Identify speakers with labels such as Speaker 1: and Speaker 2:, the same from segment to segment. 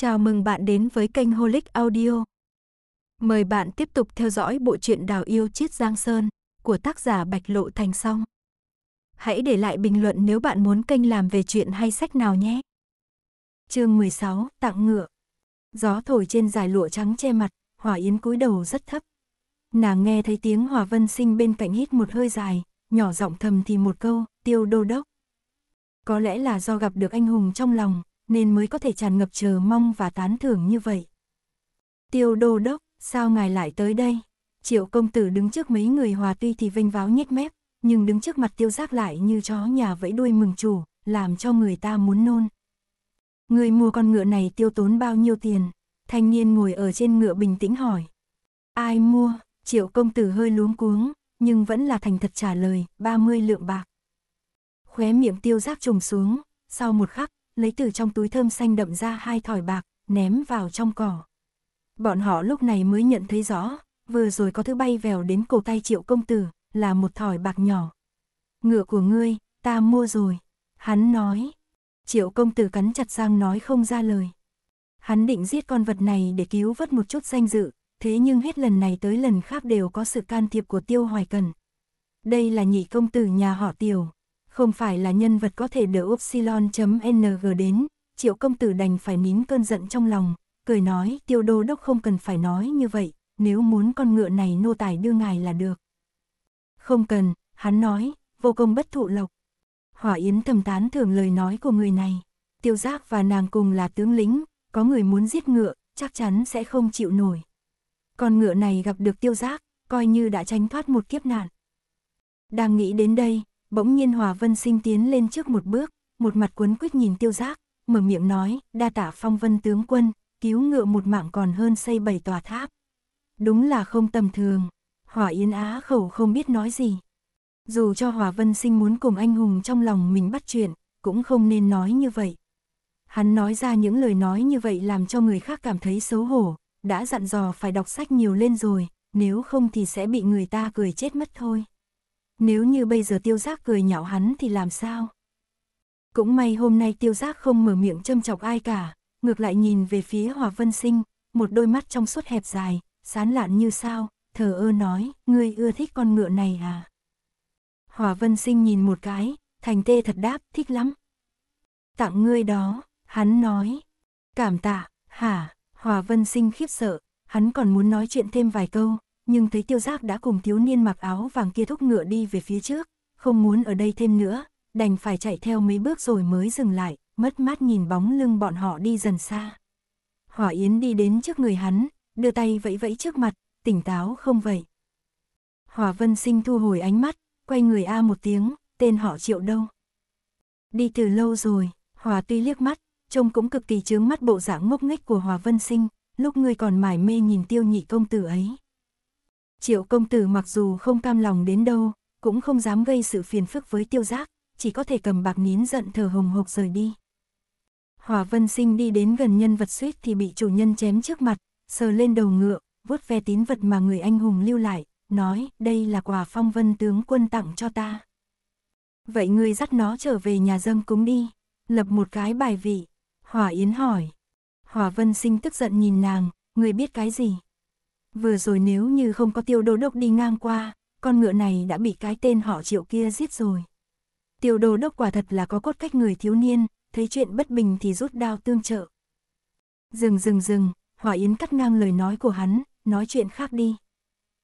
Speaker 1: Chào mừng bạn đến với kênh Holic Audio. Mời bạn tiếp tục theo dõi bộ truyện Đào yêu chiết Giang Sơn của tác giả Bạch Lộ Thành Song. Hãy để lại bình luận nếu bạn muốn kênh làm về chuyện hay sách nào nhé. Chương 16: Tặng ngựa. Gió thổi trên dải lụa trắng che mặt, Hỏa Yến cúi đầu rất thấp. Nàng nghe thấy tiếng Hòa Vân Sinh bên cạnh hít một hơi dài, nhỏ giọng thầm thì một câu, "Tiêu Đô đốc." Có lẽ là do gặp được anh hùng trong lòng, nên mới có thể tràn ngập chờ mong và tán thưởng như vậy. Tiêu đô đốc, sao ngài lại tới đây? Triệu công tử đứng trước mấy người hòa tuy thì vênh váo nhếch mép, nhưng đứng trước mặt tiêu giác lại như chó nhà vẫy đuôi mừng chủ, làm cho người ta muốn nôn. Người mua con ngựa này tiêu tốn bao nhiêu tiền? Thanh niên ngồi ở trên ngựa bình tĩnh hỏi. Ai mua? Triệu công tử hơi luống cuống, nhưng vẫn là thành thật trả lời, 30 lượng bạc. Khóe miệng tiêu giác trùng xuống, sau một khắc, lấy từ trong túi thơm xanh đậm ra hai thỏi bạc, ném vào trong cỏ. Bọn họ lúc này mới nhận thấy rõ, vừa rồi có thứ bay vèo đến cổ tay triệu công tử, là một thỏi bạc nhỏ. Ngựa của ngươi, ta mua rồi, hắn nói. Triệu công tử cắn chặt răng nói không ra lời. Hắn định giết con vật này để cứu vớt một chút danh dự, thế nhưng hết lần này tới lần khác đều có sự can thiệp của tiêu hoài cần. Đây là nhị công tử nhà họ tiểu, không phải là nhân vật có thể đỡ Upsilon.ng đến, triệu công tử đành phải nín cơn giận trong lòng, cười nói tiêu đô đốc không cần phải nói như vậy, nếu muốn con ngựa này nô tài đưa ngài là được. Không cần, hắn nói, vô công bất thụ lộc. Hỏa Yến thầm tán thưởng lời nói của người này. Tiêu giác và nàng cùng là tướng lĩnh, có người muốn giết ngựa, chắc chắn sẽ không chịu nổi. Con ngựa này gặp được tiêu giác, coi như đã tránh thoát một kiếp nạn. Đang nghĩ đến đây, Bỗng nhiên Hòa Vân Sinh tiến lên trước một bước, một mặt cuốn quyết nhìn tiêu giác, mở miệng nói, đa tả phong vân tướng quân, cứu ngựa một mạng còn hơn xây bảy tòa tháp. Đúng là không tầm thường, Hòa Yến Á khẩu không biết nói gì. Dù cho Hòa Vân Sinh muốn cùng anh hùng trong lòng mình bắt chuyện, cũng không nên nói như vậy. Hắn nói ra những lời nói như vậy làm cho người khác cảm thấy xấu hổ, đã dặn dò phải đọc sách nhiều lên rồi, nếu không thì sẽ bị người ta cười chết mất thôi nếu như bây giờ tiêu giác cười nhạo hắn thì làm sao? Cũng may hôm nay tiêu giác không mở miệng châm chọc ai cả, ngược lại nhìn về phía Hòa Vân Sinh, một đôi mắt trong suốt hẹp dài, sán lạn như sao, thờ ơ nói, ngươi ưa thích con ngựa này à? Hòa Vân Sinh nhìn một cái, thành tê thật đáp, thích lắm. Tặng ngươi đó, hắn nói. Cảm tạ, hả, Hòa Vân Sinh khiếp sợ, hắn còn muốn nói chuyện thêm vài câu, nhưng thấy tiêu giác đã cùng thiếu niên mặc áo vàng kia thúc ngựa đi về phía trước, không muốn ở đây thêm nữa, đành phải chạy theo mấy bước rồi mới dừng lại, mất mát nhìn bóng lưng bọn họ đi dần xa. Hỏa Yến đi đến trước người hắn, đưa tay vẫy vẫy trước mặt, tỉnh táo không vậy. Hỏa Vân Sinh thu hồi ánh mắt, quay người A một tiếng, tên họ triệu đâu. Đi từ lâu rồi, Hòa tuy liếc mắt, trông cũng cực kỳ chướng mắt bộ dạng ngốc nghếch của Hòa Vân Sinh, lúc người còn mải mê nhìn tiêu nhị công tử ấy. Triệu công tử mặc dù không cam lòng đến đâu, cũng không dám gây sự phiền phức với tiêu giác, chỉ có thể cầm bạc nín giận thở hồng hộc rời đi. hòa vân sinh đi đến gần nhân vật suýt thì bị chủ nhân chém trước mặt, sờ lên đầu ngựa, vuốt ve tín vật mà người anh hùng lưu lại, nói đây là quà phong vân tướng quân tặng cho ta. Vậy ngươi dắt nó trở về nhà dâng cúng đi, lập một cái bài vị. hòa Yến hỏi. hòa Vân Sinh tức giận nhìn nàng, ngươi biết cái gì? Vừa rồi nếu như không có tiêu đô đốc đi ngang qua, con ngựa này đã bị cái tên họ triệu kia giết rồi. Tiêu đô đốc quả thật là có cốt cách người thiếu niên, thấy chuyện bất bình thì rút đao tương trợ. Dừng dừng dừng, Hòa Yến cắt ngang lời nói của hắn, nói chuyện khác đi.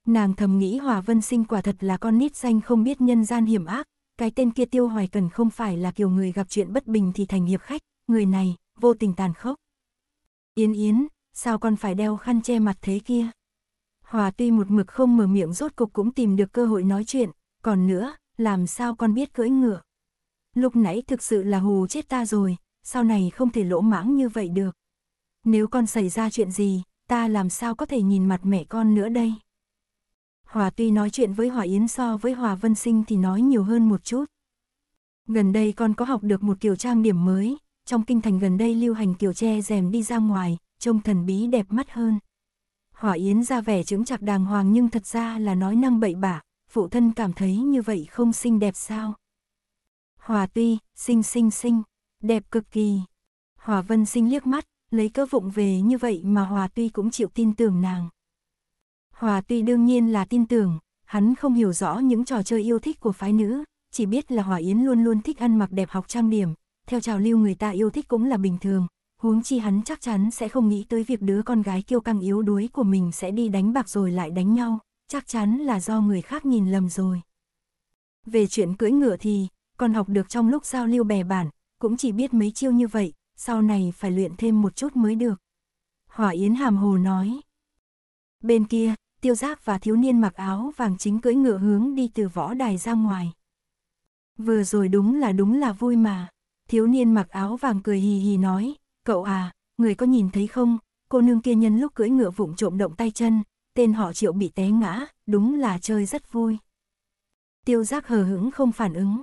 Speaker 1: Nàng thầm nghĩ Hòa Vân Sinh quả thật là con nít danh không biết nhân gian hiểm ác, cái tên kia tiêu hoài cần không phải là kiểu người gặp chuyện bất bình thì thành hiệp khách, người này, vô tình tàn khốc. Yến Yến, sao con phải đeo khăn che mặt thế kia? Hòa tuy một mực không mở miệng rốt cục cũng tìm được cơ hội nói chuyện, còn nữa, làm sao con biết cưỡi ngựa. Lúc nãy thực sự là hù chết ta rồi, sau này không thể lỗ mãng như vậy được. Nếu con xảy ra chuyện gì, ta làm sao có thể nhìn mặt mẹ con nữa đây. Hòa tuy nói chuyện với Hòa Yến so với Hòa Vân Sinh thì nói nhiều hơn một chút. Gần đây con có học được một kiểu trang điểm mới, trong kinh thành gần đây lưu hành kiểu che rèm đi ra ngoài, trông thần bí đẹp mắt hơn. Hỏa Yến ra vẻ chứng chạc đàng hoàng nhưng thật ra là nói năng bậy bạ, phụ thân cảm thấy như vậy không xinh đẹp sao. Hòa Tuy, xinh xinh xinh, đẹp cực kỳ. Hòa Vân xinh liếc mắt, lấy cơ vụng về như vậy mà Hòa Tuy cũng chịu tin tưởng nàng. Hòa Tuy đương nhiên là tin tưởng, hắn không hiểu rõ những trò chơi yêu thích của phái nữ, chỉ biết là Hòa Yến luôn luôn thích ăn mặc đẹp học trang điểm, theo trào lưu người ta yêu thích cũng là bình thường, huống chi hắn chắc chắn sẽ không nghĩ tới việc đứa con gái kiêu căng yếu đuối của mình sẽ đi đánh bạc rồi lại đánh nhau, chắc chắn là do người khác nhìn lầm rồi. Về chuyện cưỡi ngựa thì, còn học được trong lúc giao lưu bè bản, cũng chỉ biết mấy chiêu như vậy, sau này phải luyện thêm một chút mới được. Hỏa Yến hàm hồ nói. Bên kia, tiêu giác và thiếu niên mặc áo vàng chính cưỡi ngựa hướng đi từ võ đài ra ngoài. Vừa rồi đúng là đúng là vui mà. Thiếu niên mặc áo vàng cười hì hì nói, Cậu à, người có nhìn thấy không, cô nương kia nhân lúc cưỡi ngựa vụng trộm động tay chân, tên họ triệu bị té ngã, đúng là chơi rất vui. Tiêu giác hờ hững không phản ứng.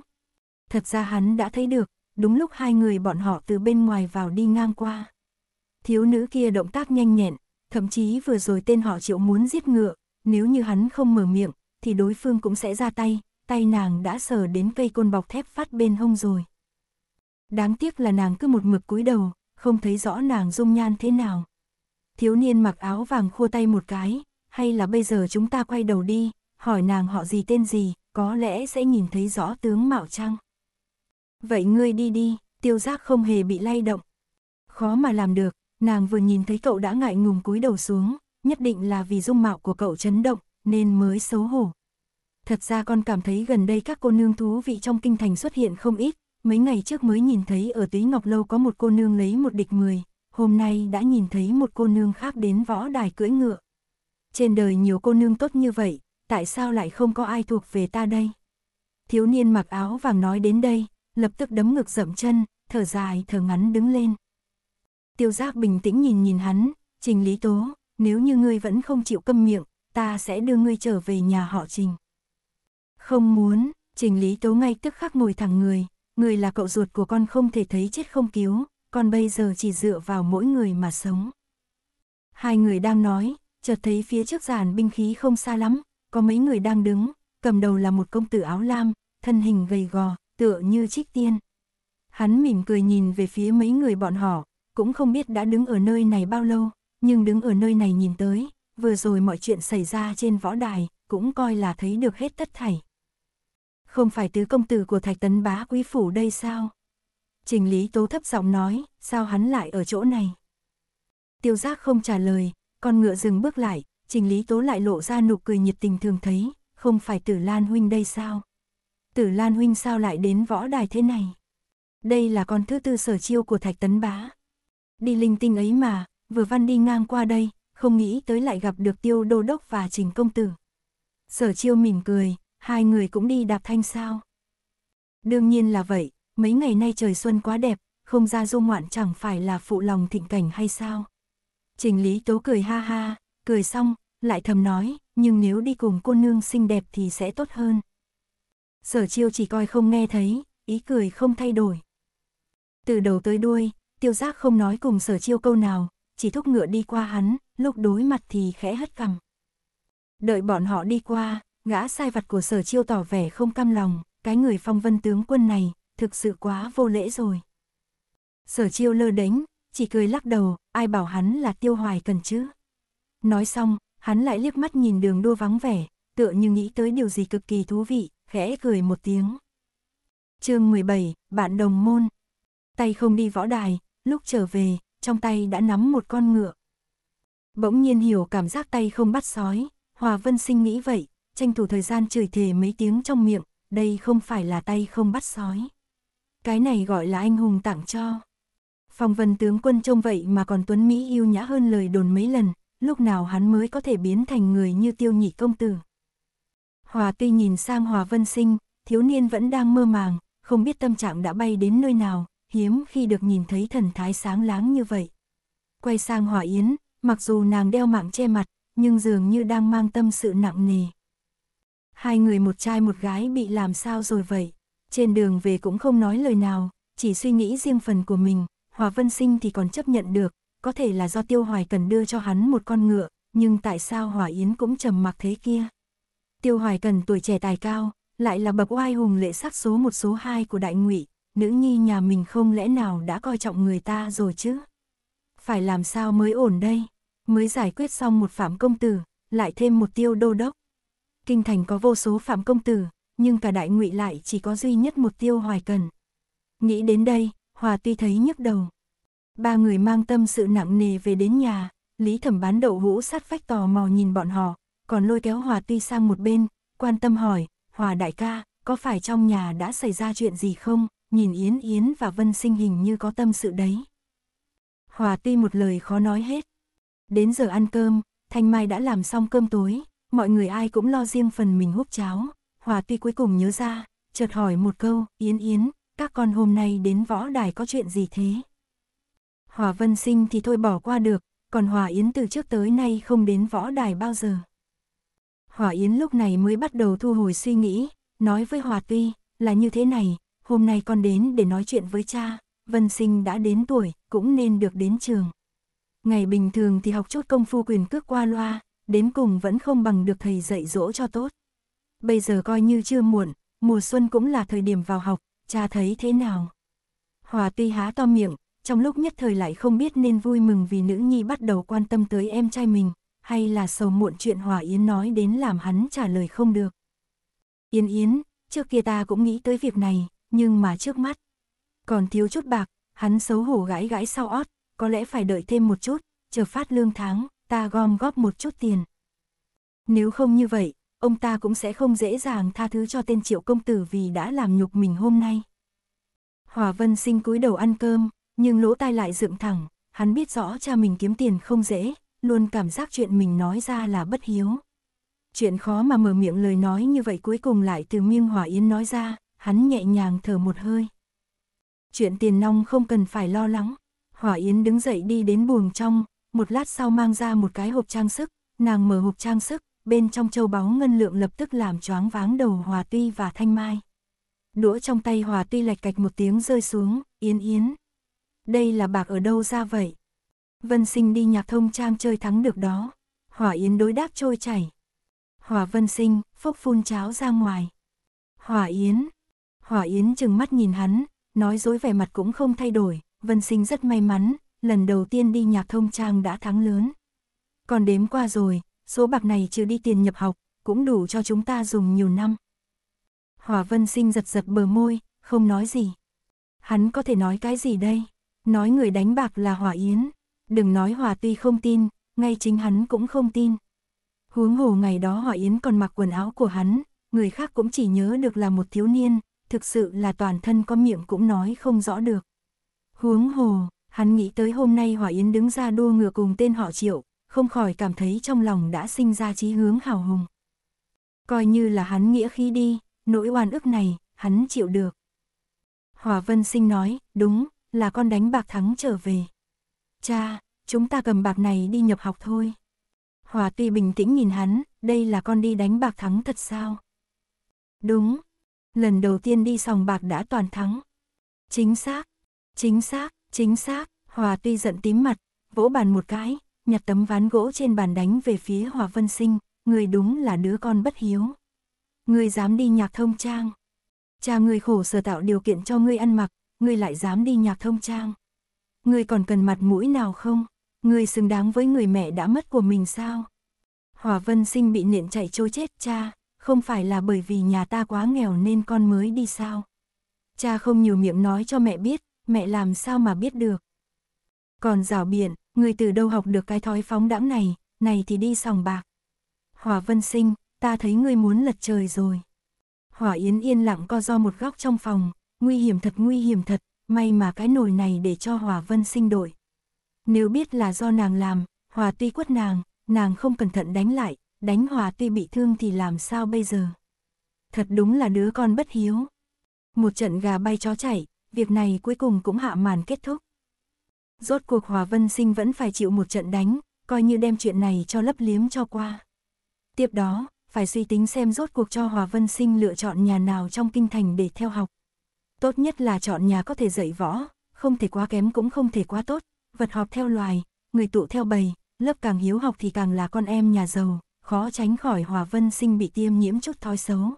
Speaker 1: Thật ra hắn đã thấy được, đúng lúc hai người bọn họ từ bên ngoài vào đi ngang qua. Thiếu nữ kia động tác nhanh nhẹn, thậm chí vừa rồi tên họ triệu muốn giết ngựa, nếu như hắn không mở miệng, thì đối phương cũng sẽ ra tay, tay nàng đã sờ đến cây côn bọc thép phát bên hông rồi. Đáng tiếc là nàng cứ một mực cúi đầu, không thấy rõ nàng dung nhan thế nào. Thiếu niên mặc áo vàng khua tay một cái, hay là bây giờ chúng ta quay đầu đi, hỏi nàng họ gì tên gì, có lẽ sẽ nhìn thấy rõ tướng mạo trăng. Vậy ngươi đi đi, tiêu giác không hề bị lay động. Khó mà làm được, nàng vừa nhìn thấy cậu đã ngại ngùng cúi đầu xuống, nhất định là vì dung mạo của cậu chấn động, nên mới xấu hổ. Thật ra con cảm thấy gần đây các cô nương thú vị trong kinh thành xuất hiện không ít, mấy ngày trước mới nhìn thấy ở Tý Ngọc Lâu có một cô nương lấy một địch mười, hôm nay đã nhìn thấy một cô nương khác đến võ đài cưỡi ngựa. Trên đời nhiều cô nương tốt như vậy, tại sao lại không có ai thuộc về ta đây? Thiếu niên mặc áo vàng nói đến đây, lập tức đấm ngực dậm chân, thở dài thở ngắn đứng lên. Tiêu giác bình tĩnh nhìn nhìn hắn, trình lý tố, nếu như ngươi vẫn không chịu câm miệng, ta sẽ đưa ngươi trở về nhà họ trình. Không muốn, trình lý tố ngay tức khắc ngồi thẳng người, người là cậu ruột của con không thể thấy chết không cứu, con bây giờ chỉ dựa vào mỗi người mà sống. Hai người đang nói, chợt thấy phía trước giàn binh khí không xa lắm, có mấy người đang đứng, cầm đầu là một công tử áo lam, thân hình gầy gò, tựa như trích tiên. Hắn mỉm cười nhìn về phía mấy người bọn họ, cũng không biết đã đứng ở nơi này bao lâu, nhưng đứng ở nơi này nhìn tới, vừa rồi mọi chuyện xảy ra trên võ đài, cũng coi là thấy được hết tất thảy không phải tứ công tử của Thạch Tấn Bá Quý Phủ đây sao? Trình Lý Tố thấp giọng nói, sao hắn lại ở chỗ này? Tiêu giác không trả lời, con ngựa dừng bước lại, Trình Lý Tố lại lộ ra nụ cười nhiệt tình thường thấy, không phải Tử Lan Huynh đây sao? Tử Lan Huynh sao lại đến võ đài thế này? Đây là con thứ tư sở chiêu của Thạch Tấn Bá. Đi linh tinh ấy mà, vừa văn đi ngang qua đây, không nghĩ tới lại gặp được tiêu đô đốc và trình công tử. Sở chiêu mỉm cười, hai người cũng đi đạp thanh sao? Đương nhiên là vậy, mấy ngày nay trời xuân quá đẹp, không ra du ngoạn chẳng phải là phụ lòng thịnh cảnh hay sao? Trình Lý Tố cười ha ha, cười xong, lại thầm nói, nhưng nếu đi cùng cô nương xinh đẹp thì sẽ tốt hơn. Sở chiêu chỉ coi không nghe thấy, ý cười không thay đổi. Từ đầu tới đuôi, tiêu giác không nói cùng sở chiêu câu nào, chỉ thúc ngựa đi qua hắn, lúc đối mặt thì khẽ hất cằm. Đợi bọn họ đi qua, gã sai vặt của sở chiêu tỏ vẻ không cam lòng, cái người phong vân tướng quân này, thực sự quá vô lễ rồi. Sở chiêu lơ đánh, chỉ cười lắc đầu, ai bảo hắn là tiêu hoài cần chứ. Nói xong, hắn lại liếc mắt nhìn đường đua vắng vẻ, tựa như nghĩ tới điều gì cực kỳ thú vị, khẽ cười một tiếng. chương 17, bạn đồng môn. Tay không đi võ đài, lúc trở về, trong tay đã nắm một con ngựa. Bỗng nhiên hiểu cảm giác tay không bắt sói, Hòa Vân sinh nghĩ vậy, tranh thủ thời gian chửi thề mấy tiếng trong miệng, đây không phải là tay không bắt sói. Cái này gọi là anh hùng tặng cho. phong vân tướng quân trông vậy mà còn Tuấn Mỹ yêu nhã hơn lời đồn mấy lần, lúc nào hắn mới có thể biến thành người như tiêu nhị công tử. Hòa tuy nhìn sang Hòa Vân Sinh, thiếu niên vẫn đang mơ màng, không biết tâm trạng đã bay đến nơi nào, hiếm khi được nhìn thấy thần thái sáng láng như vậy. Quay sang Hòa Yến, mặc dù nàng đeo mạng che mặt, nhưng dường như đang mang tâm sự nặng nề. Hai người một trai một gái bị làm sao rồi vậy? Trên đường về cũng không nói lời nào, chỉ suy nghĩ riêng phần của mình, Hòa Vân Sinh thì còn chấp nhận được, có thể là do Tiêu Hoài Cần đưa cho hắn một con ngựa, nhưng tại sao Hòa Yến cũng trầm mặc thế kia? Tiêu Hoài Cần tuổi trẻ tài cao, lại là bậc oai hùng lệ sắc số một số hai của đại ngụy, nữ nhi nhà mình không lẽ nào đã coi trọng người ta rồi chứ? Phải làm sao mới ổn đây? Mới giải quyết xong một phạm công tử, lại thêm một tiêu đô đốc, kinh thành có vô số phạm công tử, nhưng cả đại ngụy lại chỉ có duy nhất một tiêu hoài cần. Nghĩ đến đây, Hòa tuy thấy nhức đầu. Ba người mang tâm sự nặng nề về đến nhà, Lý Thẩm bán đậu hũ sát vách tò mò nhìn bọn họ, còn lôi kéo Hòa tuy sang một bên, quan tâm hỏi, Hòa đại ca, có phải trong nhà đã xảy ra chuyện gì không? Nhìn Yến Yến và Vân sinh hình như có tâm sự đấy. Hòa tuy một lời khó nói hết. Đến giờ ăn cơm, Thanh Mai đã làm xong cơm tối, mọi người ai cũng lo riêng phần mình húp cháo, Hòa tuy cuối cùng nhớ ra, chợt hỏi một câu, Yến Yến, các con hôm nay đến võ đài có chuyện gì thế? Hòa Vân Sinh thì thôi bỏ qua được, còn Hòa Yến từ trước tới nay không đến võ đài bao giờ. Hòa Yến lúc này mới bắt đầu thu hồi suy nghĩ, nói với Hòa Tuy, là như thế này, hôm nay con đến để nói chuyện với cha, Vân Sinh đã đến tuổi, cũng nên được đến trường. Ngày bình thường thì học chút công phu quyền cước qua loa, đến cùng vẫn không bằng được thầy dạy dỗ cho tốt. Bây giờ coi như chưa muộn, mùa xuân cũng là thời điểm vào học, cha thấy thế nào? Hòa tuy há to miệng, trong lúc nhất thời lại không biết nên vui mừng vì nữ nhi bắt đầu quan tâm tới em trai mình, hay là sầu muộn chuyện Hòa Yến nói đến làm hắn trả lời không được. Yến Yến, trước kia ta cũng nghĩ tới việc này, nhưng mà trước mắt, còn thiếu chút bạc, hắn xấu hổ gãi gãi sau ót, có lẽ phải đợi thêm một chút, chờ phát lương tháng, ta gom góp một chút tiền. Nếu không như vậy, ông ta cũng sẽ không dễ dàng tha thứ cho tên triệu công tử vì đã làm nhục mình hôm nay. Hòa Vân sinh cúi đầu ăn cơm, nhưng lỗ tai lại dựng thẳng, hắn biết rõ cha mình kiếm tiền không dễ, luôn cảm giác chuyện mình nói ra là bất hiếu. Chuyện khó mà mở miệng lời nói như vậy cuối cùng lại từ miêng Hòa Yến nói ra, hắn nhẹ nhàng thở một hơi. Chuyện tiền nong không cần phải lo lắng, Hòa Yến đứng dậy đi đến buồng trong, một lát sau mang ra một cái hộp trang sức, nàng mở hộp trang sức, bên trong châu báu ngân lượng lập tức làm choáng váng đầu Hòa Tuy và Thanh Mai. Đũa trong tay Hòa Tuy lạch cạch một tiếng rơi xuống, yến yến. Đây là bạc ở đâu ra vậy? Vân Sinh đi nhạc thông trang chơi thắng được đó. Hỏa Yến đối đáp trôi chảy. Hỏa Vân Sinh, phốc phun cháo ra ngoài. Hỏa Yến. Hỏa Yến chừng mắt nhìn hắn, nói dối vẻ mặt cũng không thay đổi. Vân Sinh rất may mắn, lần đầu tiên đi nhạc thông trang đã thắng lớn. Còn đếm qua rồi, số bạc này trừ đi tiền nhập học, cũng đủ cho chúng ta dùng nhiều năm. Hòa Vân Sinh giật giật bờ môi, không nói gì. Hắn có thể nói cái gì đây? Nói người đánh bạc là Hòa Yến. Đừng nói Hòa tuy không tin, ngay chính hắn cũng không tin. Huống hồ ngày đó Hòa Yến còn mặc quần áo của hắn, người khác cũng chỉ nhớ được là một thiếu niên, thực sự là toàn thân có miệng cũng nói không rõ được. Huống hồ, Hắn nghĩ tới hôm nay Hòa Yến đứng ra đua ngựa cùng tên họ Triệu, không khỏi cảm thấy trong lòng đã sinh ra chí hướng hào hùng. Coi như là hắn nghĩa khi đi, nỗi oan ức này, hắn chịu được. Hòa Vân Sinh nói, đúng, là con đánh bạc thắng trở về. Cha, chúng ta cầm bạc này đi nhập học thôi. Hòa tuy bình tĩnh nhìn hắn, đây là con đi đánh bạc thắng thật sao? Đúng, lần đầu tiên đi sòng bạc đã toàn thắng. Chính xác, chính xác, Chính xác, Hòa tuy giận tím mặt, vỗ bàn một cái, nhặt tấm ván gỗ trên bàn đánh về phía Hòa Vân Sinh, người đúng là đứa con bất hiếu. Người dám đi nhạc thông trang. Cha người khổ sở tạo điều kiện cho ngươi ăn mặc, ngươi lại dám đi nhạc thông trang. Ngươi còn cần mặt mũi nào không? Ngươi xứng đáng với người mẹ đã mất của mình sao? Hòa Vân Sinh bị nện chạy trôi chết cha, không phải là bởi vì nhà ta quá nghèo nên con mới đi sao? Cha không nhiều miệng nói cho mẹ biết, mẹ làm sao mà biết được. Còn rào biển, người từ đâu học được cái thói phóng đãng này, này thì đi sòng bạc. Hỏa vân sinh, ta thấy ngươi muốn lật trời rồi. Hỏa yến yên lặng co do một góc trong phòng, nguy hiểm thật nguy hiểm thật, may mà cái nồi này để cho hỏa vân sinh đổi. Nếu biết là do nàng làm, hòa tuy quất nàng, nàng không cẩn thận đánh lại, đánh hòa tuy bị thương thì làm sao bây giờ. Thật đúng là đứa con bất hiếu. Một trận gà bay chó chảy, việc này cuối cùng cũng hạ màn kết thúc. Rốt cuộc Hòa Vân Sinh vẫn phải chịu một trận đánh, coi như đem chuyện này cho lấp liếm cho qua. Tiếp đó, phải suy tính xem rốt cuộc cho Hòa Vân Sinh lựa chọn nhà nào trong kinh thành để theo học. Tốt nhất là chọn nhà có thể dạy võ, không thể quá kém cũng không thể quá tốt, vật họp theo loài, người tụ theo bầy, lớp càng hiếu học thì càng là con em nhà giàu, khó tránh khỏi Hòa Vân Sinh bị tiêm nhiễm chút thói xấu.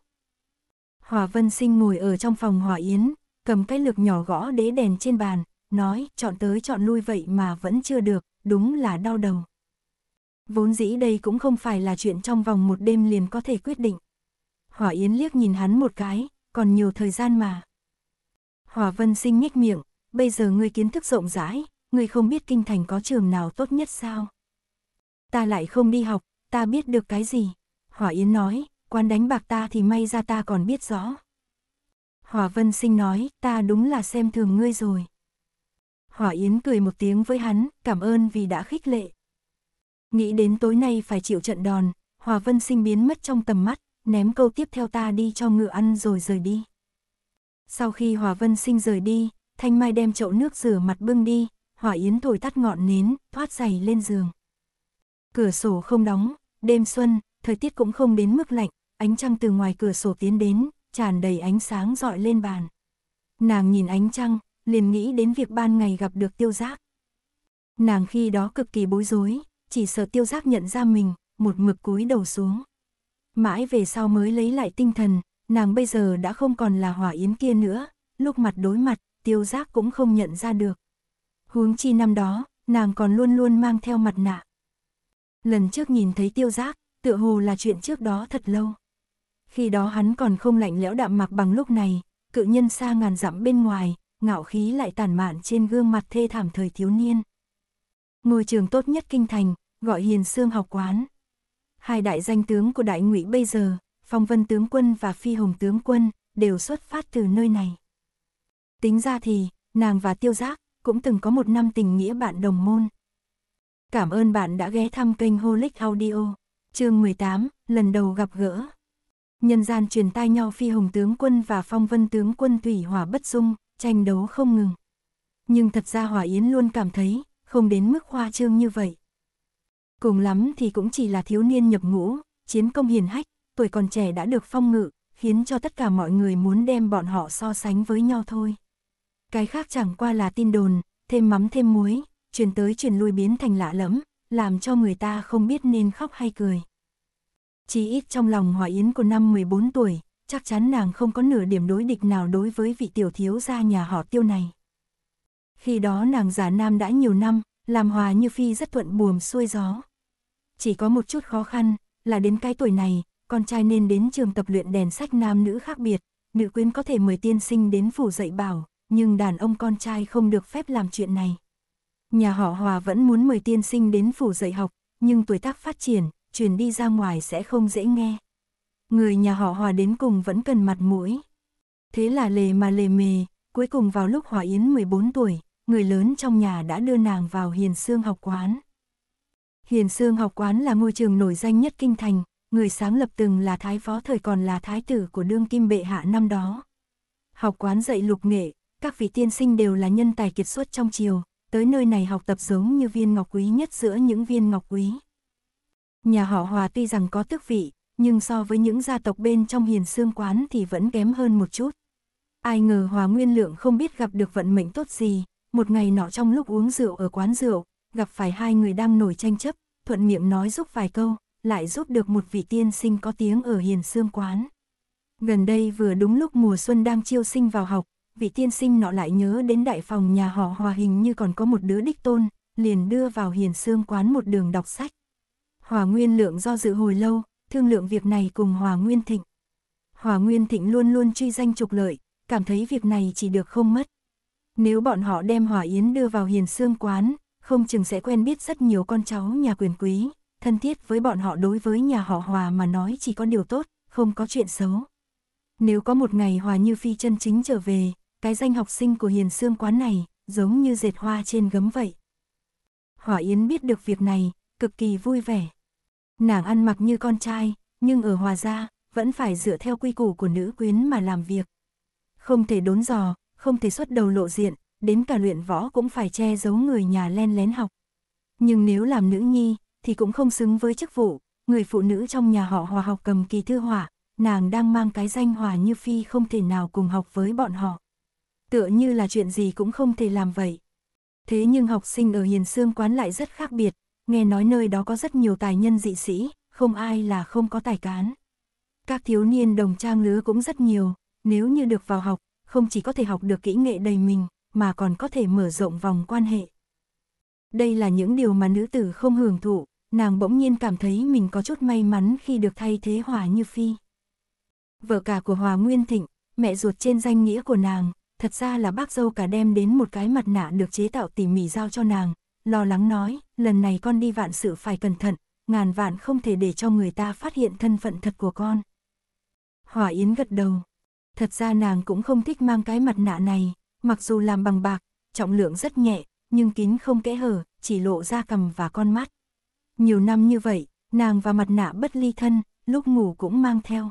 Speaker 1: Hòa Vân Sinh ngồi ở trong phòng Hòa Yến, cầm cái lược nhỏ gõ đế đèn trên bàn, nói chọn tới chọn lui vậy mà vẫn chưa được, đúng là đau đầu. Vốn dĩ đây cũng không phải là chuyện trong vòng một đêm liền có thể quyết định. Hỏa Yến liếc nhìn hắn một cái, còn nhiều thời gian mà. Hỏa Vân Sinh nhếch miệng, bây giờ ngươi kiến thức rộng rãi, ngươi không biết kinh thành có trường nào tốt nhất sao? Ta lại không đi học, ta biết được cái gì? Hỏa Yến nói, quan đánh bạc ta thì may ra ta còn biết rõ. Hòa Vân Sinh nói, ta đúng là xem thường ngươi rồi. Hòa Yến cười một tiếng với hắn, cảm ơn vì đã khích lệ. Nghĩ đến tối nay phải chịu trận đòn, Hòa Vân Sinh biến mất trong tầm mắt, ném câu tiếp theo ta đi cho ngựa ăn rồi rời đi. Sau khi Hòa Vân Sinh rời đi, Thanh Mai đem chậu nước rửa mặt bưng đi, Hòa Yến thổi tắt ngọn nến, thoát giày lên giường. Cửa sổ không đóng, đêm xuân, thời tiết cũng không đến mức lạnh, ánh trăng từ ngoài cửa sổ tiến đến, tràn đầy ánh sáng dọi lên bàn. Nàng nhìn ánh trăng, liền nghĩ đến việc ban ngày gặp được tiêu giác. Nàng khi đó cực kỳ bối rối, chỉ sợ tiêu giác nhận ra mình, một mực cúi đầu xuống. Mãi về sau mới lấy lại tinh thần, nàng bây giờ đã không còn là hỏa yến kia nữa, lúc mặt đối mặt, tiêu giác cũng không nhận ra được. Huống chi năm đó, nàng còn luôn luôn mang theo mặt nạ. Lần trước nhìn thấy tiêu giác, tựa hồ là chuyện trước đó thật lâu khi đó hắn còn không lạnh lẽo đạm mạc bằng lúc này, cự nhân xa ngàn dặm bên ngoài, ngạo khí lại tàn mạn trên gương mặt thê thảm thời thiếu niên. Ngôi trường tốt nhất kinh thành, gọi hiền xương học quán. Hai đại danh tướng của đại ngụy bây giờ, phong vân tướng quân và phi hồng tướng quân, đều xuất phát từ nơi này. Tính ra thì, nàng và tiêu giác, cũng từng có một năm tình nghĩa bạn đồng môn. Cảm ơn bạn đã ghé thăm kênh Holic Audio, chương 18, lần đầu gặp gỡ. Nhân gian truyền tai nhau phi hồng tướng quân và phong vân tướng quân thủy hỏa bất dung, tranh đấu không ngừng. Nhưng thật ra Hỏa Yến luôn cảm thấy, không đến mức hoa trương như vậy. Cùng lắm thì cũng chỉ là thiếu niên nhập ngũ, chiến công hiền hách, tuổi còn trẻ đã được phong ngự, khiến cho tất cả mọi người muốn đem bọn họ so sánh với nhau thôi. Cái khác chẳng qua là tin đồn, thêm mắm thêm muối, truyền tới truyền lui biến thành lạ lẫm, làm cho người ta không biết nên khóc hay cười. Chỉ ít trong lòng Hòa Yến của năm 14 tuổi, chắc chắn nàng không có nửa điểm đối địch nào đối với vị tiểu thiếu gia nhà họ tiêu này. Khi đó nàng giả nam đã nhiều năm, làm hòa như phi rất thuận buồm xuôi gió. Chỉ có một chút khó khăn, là đến cái tuổi này, con trai nên đến trường tập luyện đèn sách nam nữ khác biệt, nữ quyến có thể mời tiên sinh đến phủ dạy bảo, nhưng đàn ông con trai không được phép làm chuyện này. Nhà họ hòa vẫn muốn mời tiên sinh đến phủ dạy học, nhưng tuổi tác phát triển, truyền đi ra ngoài sẽ không dễ nghe. Người nhà họ hòa đến cùng vẫn cần mặt mũi. Thế là lề mà lề mề, cuối cùng vào lúc Hòa Yến 14 tuổi, người lớn trong nhà đã đưa nàng vào Hiền Sương học quán. Hiền Sương học quán là ngôi trường nổi danh nhất kinh thành, người sáng lập từng là thái phó thời còn là thái tử của đương kim bệ hạ năm đó. Học quán dạy lục nghệ, các vị tiên sinh đều là nhân tài kiệt xuất trong triều, tới nơi này học tập giống như viên ngọc quý nhất giữa những viên ngọc quý nhà họ Hòa tuy rằng có tước vị, nhưng so với những gia tộc bên trong hiền xương quán thì vẫn kém hơn một chút. Ai ngờ Hòa Nguyên Lượng không biết gặp được vận mệnh tốt gì, một ngày nọ trong lúc uống rượu ở quán rượu, gặp phải hai người đang nổi tranh chấp, thuận miệng nói giúp vài câu, lại giúp được một vị tiên sinh có tiếng ở hiền xương quán. Gần đây vừa đúng lúc mùa xuân đang chiêu sinh vào học, vị tiên sinh nọ lại nhớ đến đại phòng nhà họ hòa hình như còn có một đứa đích tôn, liền đưa vào hiền xương quán một đường đọc sách. Hòa Nguyên Lượng do dự hồi lâu, thương lượng việc này cùng Hòa Nguyên Thịnh. Hòa Nguyên Thịnh luôn luôn truy danh trục lợi, cảm thấy việc này chỉ được không mất. Nếu bọn họ đem Hòa Yến đưa vào hiền xương quán, không chừng sẽ quen biết rất nhiều con cháu nhà quyền quý, thân thiết với bọn họ đối với nhà họ Hòa mà nói chỉ có điều tốt, không có chuyện xấu. Nếu có một ngày Hòa Như Phi chân chính trở về, cái danh học sinh của hiền xương quán này, giống như dệt hoa trên gấm vậy. Hòa Yến biết được việc này, cực kỳ vui vẻ. Nàng ăn mặc như con trai, nhưng ở Hòa Gia, vẫn phải dựa theo quy củ của nữ quyến mà làm việc. Không thể đốn giò, không thể xuất đầu lộ diện, đến cả luyện võ cũng phải che giấu người nhà len lén học. Nhưng nếu làm nữ nhi, thì cũng không xứng với chức vụ, người phụ nữ trong nhà họ hòa học cầm kỳ thư hỏa, nàng đang mang cái danh hòa như phi không thể nào cùng học với bọn họ. Tựa như là chuyện gì cũng không thể làm vậy. Thế nhưng học sinh ở Hiền Sương quán lại rất khác biệt, nghe nói nơi đó có rất nhiều tài nhân dị sĩ, không ai là không có tài cán. Các thiếu niên đồng trang lứa cũng rất nhiều, nếu như được vào học, không chỉ có thể học được kỹ nghệ đầy mình, mà còn có thể mở rộng vòng quan hệ. Đây là những điều mà nữ tử không hưởng thụ, nàng bỗng nhiên cảm thấy mình có chút may mắn khi được thay thế Hòa Như Phi. Vợ cả của Hòa Nguyên Thịnh, mẹ ruột trên danh nghĩa của nàng, thật ra là bác dâu cả đem đến một cái mặt nạ được chế tạo tỉ mỉ giao cho nàng, lo lắng nói, lần này con đi vạn sự phải cẩn thận, ngàn vạn không thể để cho người ta phát hiện thân phận thật của con. Hỏa Yến gật đầu. Thật ra nàng cũng không thích mang cái mặt nạ này, mặc dù làm bằng bạc, trọng lượng rất nhẹ, nhưng kín không kẽ hở, chỉ lộ ra cằm và con mắt. Nhiều năm như vậy, nàng và mặt nạ bất ly thân, lúc ngủ cũng mang theo.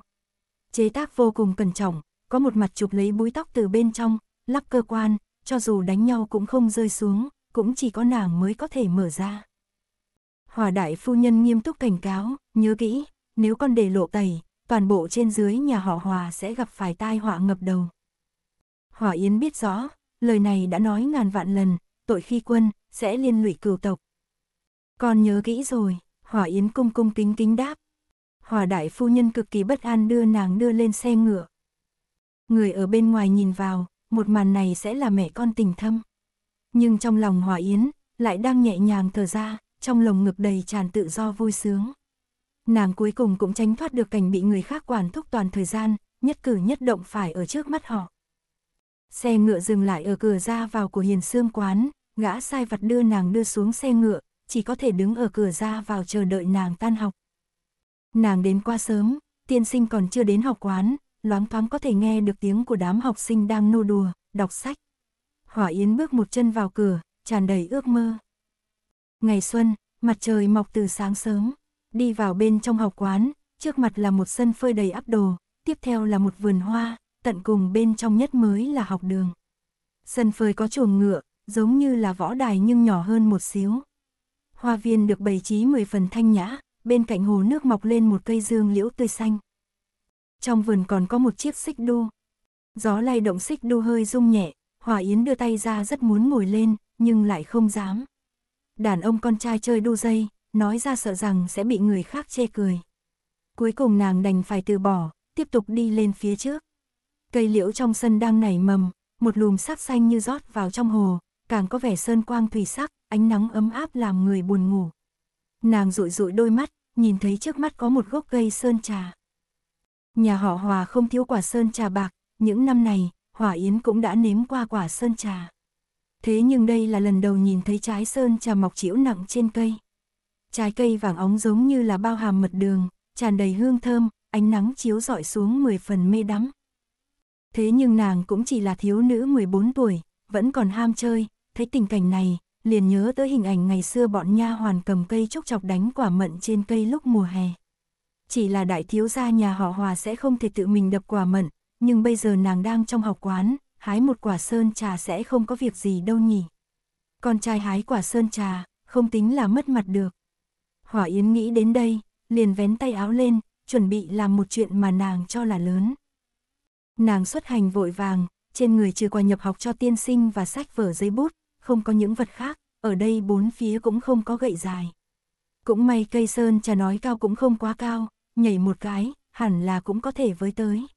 Speaker 1: Chế tác vô cùng cẩn trọng, có một mặt chụp lấy búi tóc từ bên trong, lắp cơ quan, cho dù đánh nhau cũng không rơi xuống, cũng chỉ có nàng mới có thể mở ra. Hòa đại phu nhân nghiêm túc cảnh cáo, nhớ kỹ, nếu con để lộ tẩy, toàn bộ trên dưới nhà họ Hòa sẽ gặp phải tai họa ngập đầu. Hòa Yến biết rõ, lời này đã nói ngàn vạn lần, tội khi quân, sẽ liên lụy cửu tộc. Con nhớ kỹ rồi, Hòa Yến cung cung kính kính đáp. Hòa đại phu nhân cực kỳ bất an đưa nàng đưa lên xe ngựa. Người ở bên ngoài nhìn vào, một màn này sẽ là mẹ con tình thâm nhưng trong lòng Hòa Yến lại đang nhẹ nhàng thở ra, trong lồng ngực đầy tràn tự do vui sướng. Nàng cuối cùng cũng tránh thoát được cảnh bị người khác quản thúc toàn thời gian, nhất cử nhất động phải ở trước mắt họ. Xe ngựa dừng lại ở cửa ra vào của hiền sương quán, gã sai vặt đưa nàng đưa xuống xe ngựa, chỉ có thể đứng ở cửa ra vào chờ đợi nàng tan học. Nàng đến qua sớm, tiên sinh còn chưa đến học quán, loáng thoáng có thể nghe được tiếng của đám học sinh đang nô đùa, đọc sách. Hỏa Yến bước một chân vào cửa, tràn đầy ước mơ. Ngày xuân, mặt trời mọc từ sáng sớm, đi vào bên trong học quán, trước mặt là một sân phơi đầy áp đồ, tiếp theo là một vườn hoa, tận cùng bên trong nhất mới là học đường. Sân phơi có chuồng ngựa, giống như là võ đài nhưng nhỏ hơn một xíu. Hoa viên được bày trí mười phần thanh nhã, bên cạnh hồ nước mọc lên một cây dương liễu tươi xanh. Trong vườn còn có một chiếc xích đu. Gió lay động xích đu hơi rung nhẹ, Hòa Yến đưa tay ra rất muốn ngồi lên, nhưng lại không dám. Đàn ông con trai chơi đu dây, nói ra sợ rằng sẽ bị người khác chê cười. Cuối cùng nàng đành phải từ bỏ, tiếp tục đi lên phía trước. Cây liễu trong sân đang nảy mầm, một lùm sắc xanh như rót vào trong hồ, càng có vẻ sơn quang thủy sắc, ánh nắng ấm áp làm người buồn ngủ. Nàng rụi rụi đôi mắt, nhìn thấy trước mắt có một gốc cây sơn trà. Nhà họ Hòa không thiếu quả sơn trà bạc, những năm này, Hỏa Yến cũng đã nếm qua quả sơn trà. Thế nhưng đây là lần đầu nhìn thấy trái sơn trà mọc chiễu nặng trên cây. Trái cây vàng óng giống như là bao hàm mật đường, tràn đầy hương thơm, ánh nắng chiếu rọi xuống 10 phần mê đắm. Thế nhưng nàng cũng chỉ là thiếu nữ 14 tuổi, vẫn còn ham chơi, thấy tình cảnh này, liền nhớ tới hình ảnh ngày xưa bọn nha hoàn cầm cây trúc chọc đánh quả mận trên cây lúc mùa hè. Chỉ là đại thiếu gia nhà họ Hòa sẽ không thể tự mình đập quả mận, nhưng bây giờ nàng đang trong học quán, hái một quả sơn trà sẽ không có việc gì đâu nhỉ. Con trai hái quả sơn trà, không tính là mất mặt được. Hỏa Yến nghĩ đến đây, liền vén tay áo lên, chuẩn bị làm một chuyện mà nàng cho là lớn. Nàng xuất hành vội vàng, trên người trừ quà nhập học cho tiên sinh và sách vở giấy bút, không có những vật khác, ở đây bốn phía cũng không có gậy dài. Cũng may cây sơn trà nói cao cũng không quá cao, nhảy một cái, hẳn là cũng có thể với tới.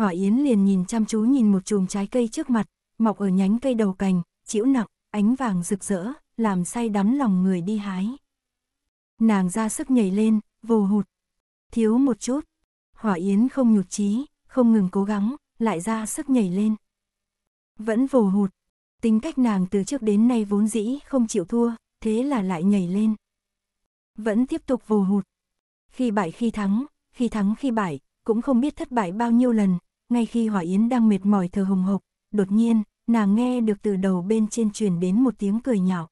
Speaker 1: Hỏa Yến liền nhìn chăm chú nhìn một chùm trái cây trước mặt, mọc ở nhánh cây đầu cành, chĩu nặng, ánh vàng rực rỡ, làm say đắm lòng người đi hái. Nàng ra sức nhảy lên, vù hụt. Thiếu một chút. Hỏa Yến không nhụt chí, không ngừng cố gắng, lại ra sức nhảy lên. Vẫn vù hụt. Tính cách nàng từ trước đến nay vốn dĩ không chịu thua, thế là lại nhảy lên. Vẫn tiếp tục vù hụt. Khi bại khi thắng, khi thắng khi bại, cũng không biết thất bại bao nhiêu lần, ngay khi Hỏa Yến đang mệt mỏi thờ hồng hộc, đột nhiên, nàng nghe được từ đầu bên trên truyền đến một tiếng cười nhỏ.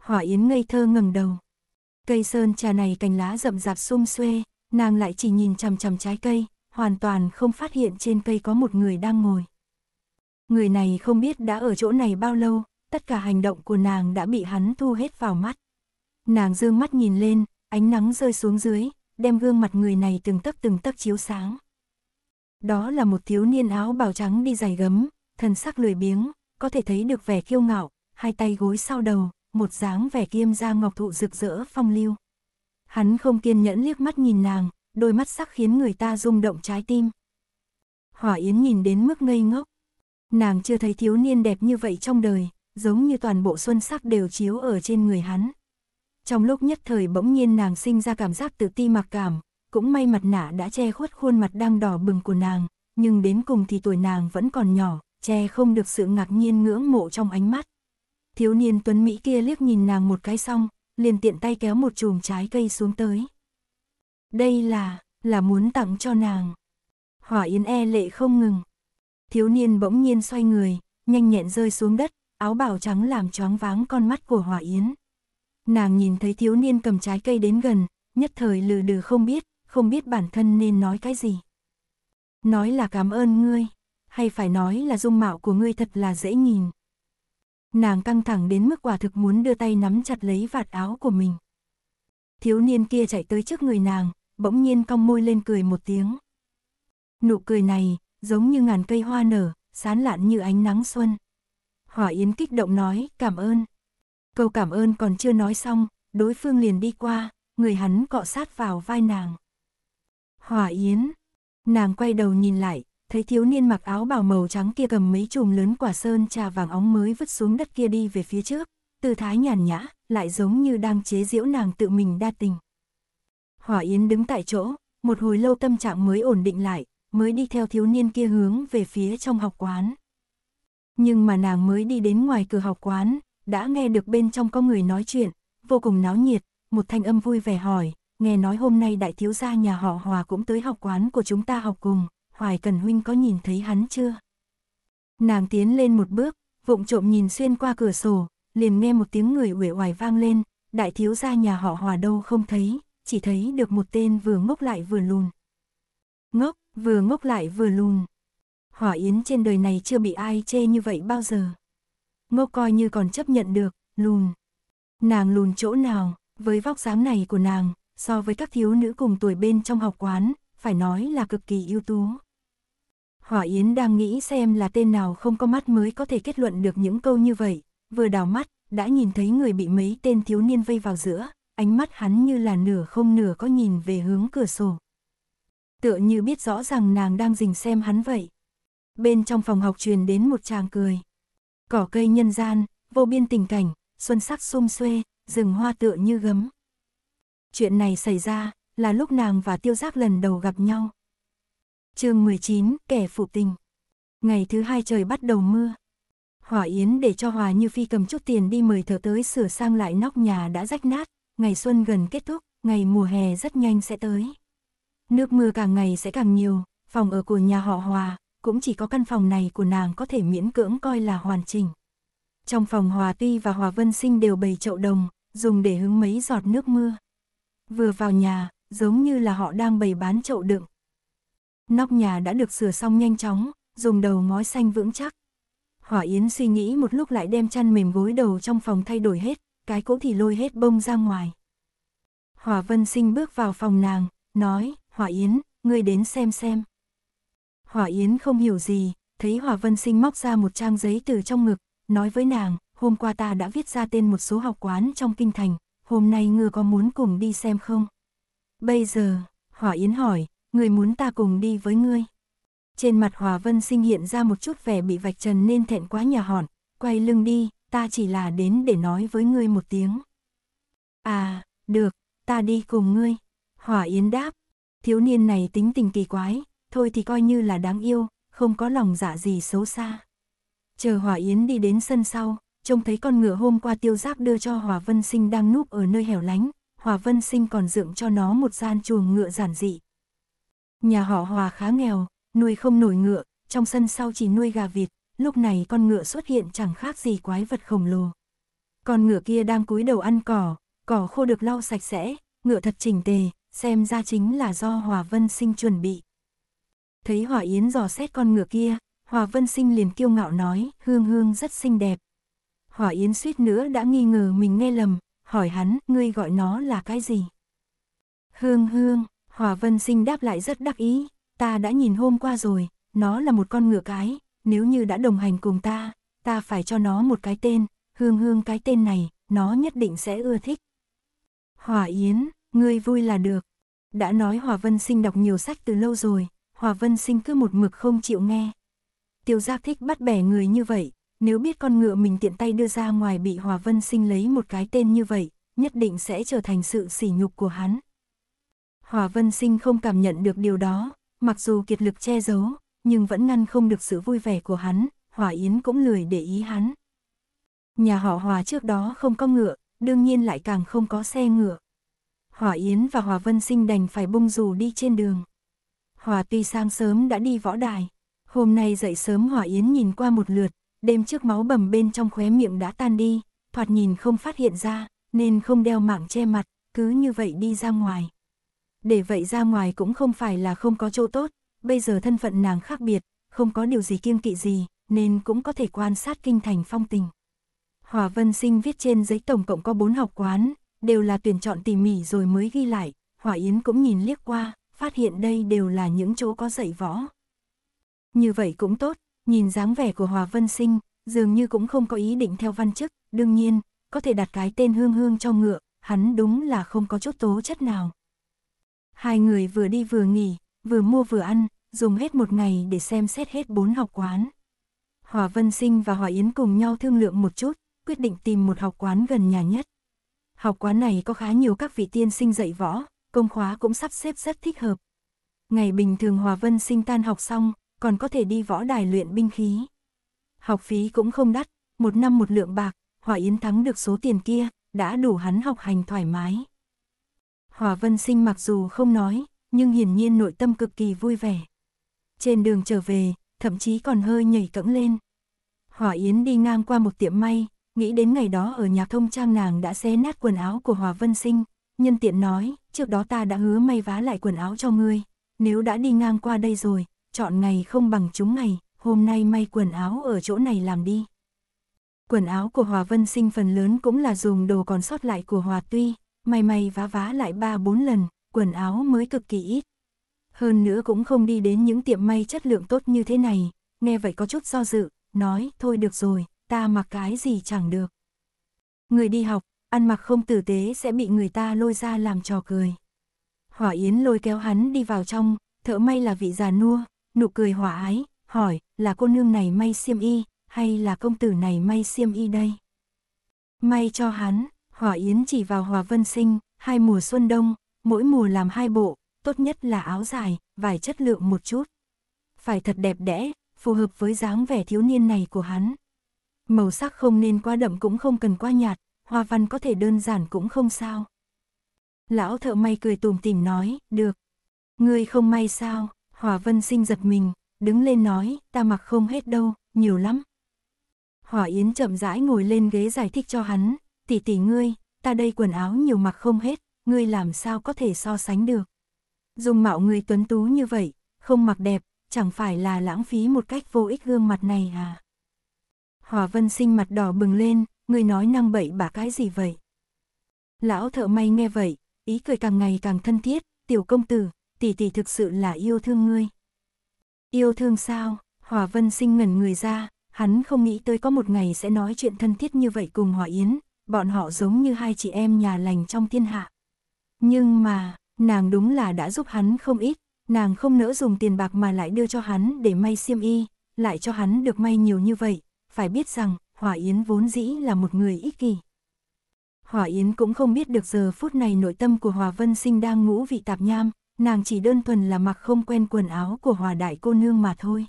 Speaker 1: Hỏa Yến ngây thơ ngẩng đầu. Cây sơn trà này cành lá rậm rạp sum xuê, nàng lại chỉ nhìn chằm chằm trái cây, hoàn toàn không phát hiện trên cây có một người đang ngồi. Người này không biết đã ở chỗ này bao lâu, tất cả hành động của nàng đã bị hắn thu hết vào mắt. Nàng dương mắt nhìn lên, ánh nắng rơi xuống dưới, đem gương mặt người này từng tấc từng tấc chiếu sáng. Đó là một thiếu niên áo bào trắng đi giày gấm, thần sắc lười biếng, có thể thấy được vẻ kiêu ngạo, hai tay gối sau đầu, một dáng vẻ kiêm da ngọc thụ rực rỡ phong lưu. Hắn không kiên nhẫn liếc mắt nhìn nàng, đôi mắt sắc khiến người ta rung động trái tim. Hỏa Yến nhìn đến mức ngây ngốc. Nàng chưa thấy thiếu niên đẹp như vậy trong đời, giống như toàn bộ xuân sắc đều chiếu ở trên người hắn. Trong lúc nhất thời bỗng nhiên nàng sinh ra cảm giác tự ti mặc cảm, cũng may mặt nạ đã che khuất khuôn mặt đang đỏ bừng của nàng, nhưng đến cùng thì tuổi nàng vẫn còn nhỏ, che không được sự ngạc nhiên ngưỡng mộ trong ánh mắt. Thiếu niên tuấn Mỹ kia liếc nhìn nàng một cái xong, liền tiện tay kéo một chùm trái cây xuống tới. Đây là, là muốn tặng cho nàng. Hỏa Yến e lệ không ngừng. Thiếu niên bỗng nhiên xoay người, nhanh nhẹn rơi xuống đất, áo bào trắng làm choáng váng con mắt của Hỏa Yến. Nàng nhìn thấy thiếu niên cầm trái cây đến gần, nhất thời lừ đừ không biết, không biết bản thân nên nói cái gì. Nói là cảm ơn ngươi, hay phải nói là dung mạo của ngươi thật là dễ nhìn. Nàng căng thẳng đến mức quả thực muốn đưa tay nắm chặt lấy vạt áo của mình. Thiếu niên kia chạy tới trước người nàng, bỗng nhiên cong môi lên cười một tiếng. Nụ cười này, giống như ngàn cây hoa nở, sán lạn như ánh nắng xuân. Hỏa Yến kích động nói, cảm ơn. Câu cảm ơn còn chưa nói xong, đối phương liền đi qua, người hắn cọ sát vào vai nàng. Hỏa Yến. Nàng quay đầu nhìn lại, thấy thiếu niên mặc áo bào màu trắng kia cầm mấy chùm lớn quả sơn trà vàng óng mới vứt xuống đất kia đi về phía trước, tư thái nhàn nhã, lại giống như đang chế giễu nàng tự mình đa tình. Hỏa Yến đứng tại chỗ, một hồi lâu tâm trạng mới ổn định lại, mới đi theo thiếu niên kia hướng về phía trong học quán. Nhưng mà nàng mới đi đến ngoài cửa học quán, đã nghe được bên trong có người nói chuyện, vô cùng náo nhiệt, một thanh âm vui vẻ hỏi, nghe nói hôm nay đại thiếu gia nhà họ Hòa cũng tới học quán của chúng ta học cùng, Hoài Cần Huynh có nhìn thấy hắn chưa? Nàng tiến lên một bước, vụng trộm nhìn xuyên qua cửa sổ, liền nghe một tiếng người uể oải vang lên, đại thiếu gia nhà họ Hòa đâu không thấy, chỉ thấy được một tên vừa ngốc lại vừa lùn. Ngốc, vừa ngốc lại vừa lùn. Hỏa Yến trên đời này chưa bị ai chê như vậy bao giờ. Ngốc coi như còn chấp nhận được, lùn. Nàng lùn chỗ nào, với vóc dáng này của nàng, so với các thiếu nữ cùng tuổi bên trong học quán, phải nói là cực kỳ ưu tú. Hỏa Yến đang nghĩ xem là tên nào không có mắt mới có thể kết luận được những câu như vậy, vừa đào mắt, đã nhìn thấy người bị mấy tên thiếu niên vây vào giữa, ánh mắt hắn như là nửa không nửa có nhìn về hướng cửa sổ. Tựa như biết rõ rằng nàng đang dình xem hắn vậy. Bên trong phòng học truyền đến một chàng cười. Cỏ cây nhân gian, vô biên tình cảnh, xuân sắc xum xuê, rừng hoa tựa như gấm. Chuyện này xảy ra là lúc nàng và tiêu giác lần đầu gặp nhau. chương 19, kẻ phụ tình. Ngày thứ hai trời bắt đầu mưa. Hỏa Yến để cho Hòa Như Phi cầm chút tiền đi mời thợ tới sửa sang lại nóc nhà đã rách nát. Ngày xuân gần kết thúc, ngày mùa hè rất nhanh sẽ tới. Nước mưa càng ngày sẽ càng nhiều, phòng ở của nhà họ Hòa, cũng chỉ có căn phòng này của nàng có thể miễn cưỡng coi là hoàn chỉnh. Trong phòng Hòa Tuy và Hòa Vân Sinh đều bày chậu đồng, dùng để hứng mấy giọt nước mưa. Vừa vào nhà, giống như là họ đang bày bán chậu đựng. Nóc nhà đã được sửa xong nhanh chóng, dùng đầu ngói xanh vững chắc. Hỏa Yến suy nghĩ một lúc lại đem chăn mềm gối đầu trong phòng thay đổi hết, cái cũ thì lôi hết bông ra ngoài. Hỏa Vân Sinh bước vào phòng nàng, nói, Hỏa Yến, ngươi đến xem xem. Hỏa Yến không hiểu gì, thấy Hỏa Vân Sinh móc ra một trang giấy từ trong ngực, nói với nàng, hôm qua ta đã viết ra tên một số học quán trong kinh thành, hôm nay ngư có muốn cùng đi xem không? Bây giờ, Hỏa Yến hỏi, người muốn ta cùng đi với ngươi. Trên mặt Hòa Vân Sinh hiện ra một chút vẻ bị vạch trần nên thẹn quá nhà hòn, quay lưng đi, ta chỉ là đến để nói với ngươi một tiếng. À, được, ta đi cùng ngươi. Hỏa Yến đáp, thiếu niên này tính tình kỳ quái, thôi thì coi như là đáng yêu, không có lòng dạ gì xấu xa. Chờ Hỏa Yến đi đến sân sau, trông thấy con ngựa hôm qua tiêu giáp đưa cho Hòa Vân Sinh đang núp ở nơi hẻo lánh, Hòa Vân Sinh còn dựng cho nó một gian chuồng ngựa giản dị. Nhà họ Hòa khá nghèo, nuôi không nổi ngựa, trong sân sau chỉ nuôi gà vịt, lúc này con ngựa xuất hiện chẳng khác gì quái vật khổng lồ. Con ngựa kia đang cúi đầu ăn cỏ, cỏ khô được lau sạch sẽ, ngựa thật chỉnh tề, xem ra chính là do Hòa Vân Sinh chuẩn bị. Thấy Hòa Yến dò xét con ngựa kia, Hòa Vân Sinh liền kiêu ngạo nói, hương hương rất xinh đẹp, Hỏa Yến suýt nữa đã nghi ngờ mình nghe lầm, hỏi hắn, ngươi gọi nó là cái gì? Hương hương, Hòa Vân Sinh đáp lại rất đắc ý, ta đã nhìn hôm qua rồi, nó là một con ngựa cái, nếu như đã đồng hành cùng ta, ta phải cho nó một cái tên, hương hương cái tên này, nó nhất định sẽ ưa thích. Hòa Yến, ngươi vui là được. Đã nói Hòa Vân Sinh đọc nhiều sách từ lâu rồi, Hòa Vân Sinh cứ một mực không chịu nghe. Tiêu Giác thích bắt bẻ người như vậy, nếu biết con ngựa mình tiện tay đưa ra ngoài bị Hòa Vân Sinh lấy một cái tên như vậy, nhất định sẽ trở thành sự sỉ nhục của hắn. Hòa Vân Sinh không cảm nhận được điều đó, mặc dù kiệt lực che giấu, nhưng vẫn ngăn không được sự vui vẻ của hắn, Hòa Yến cũng lười để ý hắn. Nhà họ Hòa trước đó không có ngựa, đương nhiên lại càng không có xe ngựa. Hòa Yến và Hòa Vân Sinh đành phải bung dù đi trên đường. Hòa tuy sang sớm đã đi võ đài, hôm nay dậy sớm Hòa Yến nhìn qua một lượt, đêm trước máu bầm bên trong khóe miệng đã tan đi, thoạt nhìn không phát hiện ra, nên không đeo mạng che mặt, cứ như vậy đi ra ngoài. Để vậy ra ngoài cũng không phải là không có chỗ tốt, bây giờ thân phận nàng khác biệt, không có điều gì kiêng kỵ gì, nên cũng có thể quan sát kinh thành phong tình. Hòa Vân Sinh viết trên giấy tổng cộng có bốn học quán, đều là tuyển chọn tỉ mỉ rồi mới ghi lại, Hỏa Yến cũng nhìn liếc qua, phát hiện đây đều là những chỗ có dạy võ. Như vậy cũng tốt, Nhìn dáng vẻ của Hòa Vân Sinh, dường như cũng không có ý định theo văn chức, đương nhiên, có thể đặt cái tên hương hương cho ngựa, hắn đúng là không có chút tố chất nào. Hai người vừa đi vừa nghỉ, vừa mua vừa ăn, dùng hết một ngày để xem xét hết bốn học quán. Hòa Vân Sinh và Hòa Yến cùng nhau thương lượng một chút, quyết định tìm một học quán gần nhà nhất. Học quán này có khá nhiều các vị tiên sinh dạy võ, công khóa cũng sắp xếp rất thích hợp. Ngày bình thường Hòa Vân Sinh tan học xong, còn có thể đi võ đài luyện binh khí. Học phí cũng không đắt, một năm một lượng bạc, Hòa Yến thắng được số tiền kia, đã đủ hắn học hành thoải mái. Hòa Vân Sinh mặc dù không nói, nhưng hiển nhiên nội tâm cực kỳ vui vẻ. Trên đường trở về, thậm chí còn hơi nhảy cẫng lên. Hòa Yến đi ngang qua một tiệm may, nghĩ đến ngày đó ở nhà thông trang nàng đã xé nát quần áo của Hòa Vân Sinh, nhân tiện nói, trước đó ta đã hứa may vá lại quần áo cho ngươi, nếu đã đi ngang qua đây rồi, chọn ngày không bằng chúng ngày, hôm nay may quần áo ở chỗ này làm đi. Quần áo của Hòa Vân Sinh phần lớn cũng là dùng đồ còn sót lại của Hòa Tuy, may may vá vá lại ba bốn lần, quần áo mới cực kỳ ít. Hơn nữa cũng không đi đến những tiệm may chất lượng tốt như thế này, nghe vậy có chút do dự, nói thôi được rồi, ta mặc cái gì chẳng được. Người đi học, ăn mặc không tử tế sẽ bị người ta lôi ra làm trò cười. Hỏa Yến lôi kéo hắn đi vào trong, thợ may là vị già nua, nụ cười hòa ái, hỏi, là cô nương này may xiêm y, hay là công tử này may xiêm y đây? May cho hắn, Hòa Yến chỉ vào Hòa Vân Sinh, hai mùa xuân đông, mỗi mùa làm hai bộ, tốt nhất là áo dài, vải chất lượng một chút. Phải thật đẹp đẽ, phù hợp với dáng vẻ thiếu niên này của hắn. Màu sắc không nên quá đậm cũng không cần quá nhạt, hoa văn có thể đơn giản cũng không sao. Lão thợ may cười tùm tìm nói, được. Ngươi không may sao? Hòa Vân Sinh giật mình, đứng lên nói, ta mặc không hết đâu, nhiều lắm. Hòa Yến chậm rãi ngồi lên ghế giải thích cho hắn, tỷ tỷ ngươi, ta đây quần áo nhiều mặc không hết, ngươi làm sao có thể so sánh được. Dùng mạo ngươi tuấn tú như vậy, không mặc đẹp, chẳng phải là lãng phí một cách vô ích gương mặt này à. Hòa Vân Sinh mặt đỏ bừng lên, ngươi nói năng bậy bạ cái gì vậy? Lão thợ may nghe vậy, ý cười càng ngày càng thân thiết, tiểu công tử, tỷ tỷ thực sự là yêu thương ngươi. Yêu thương sao? Hòa Vân Sinh ngẩn người ra, hắn không nghĩ tới có một ngày sẽ nói chuyện thân thiết như vậy cùng Hòa Yến, bọn họ giống như hai chị em nhà lành trong thiên hạ. Nhưng mà, nàng đúng là đã giúp hắn không ít, nàng không nỡ dùng tiền bạc mà lại đưa cho hắn để may xiêm y, lại cho hắn được may nhiều như vậy, phải biết rằng, Hòa Yến vốn dĩ là một người ích kỷ. Hòa Yến cũng không biết được giờ phút này nội tâm của Hòa Vân Sinh đang ngũ vị tạp nham, nàng chỉ đơn thuần là mặc không quen quần áo của hòa đại cô nương mà thôi.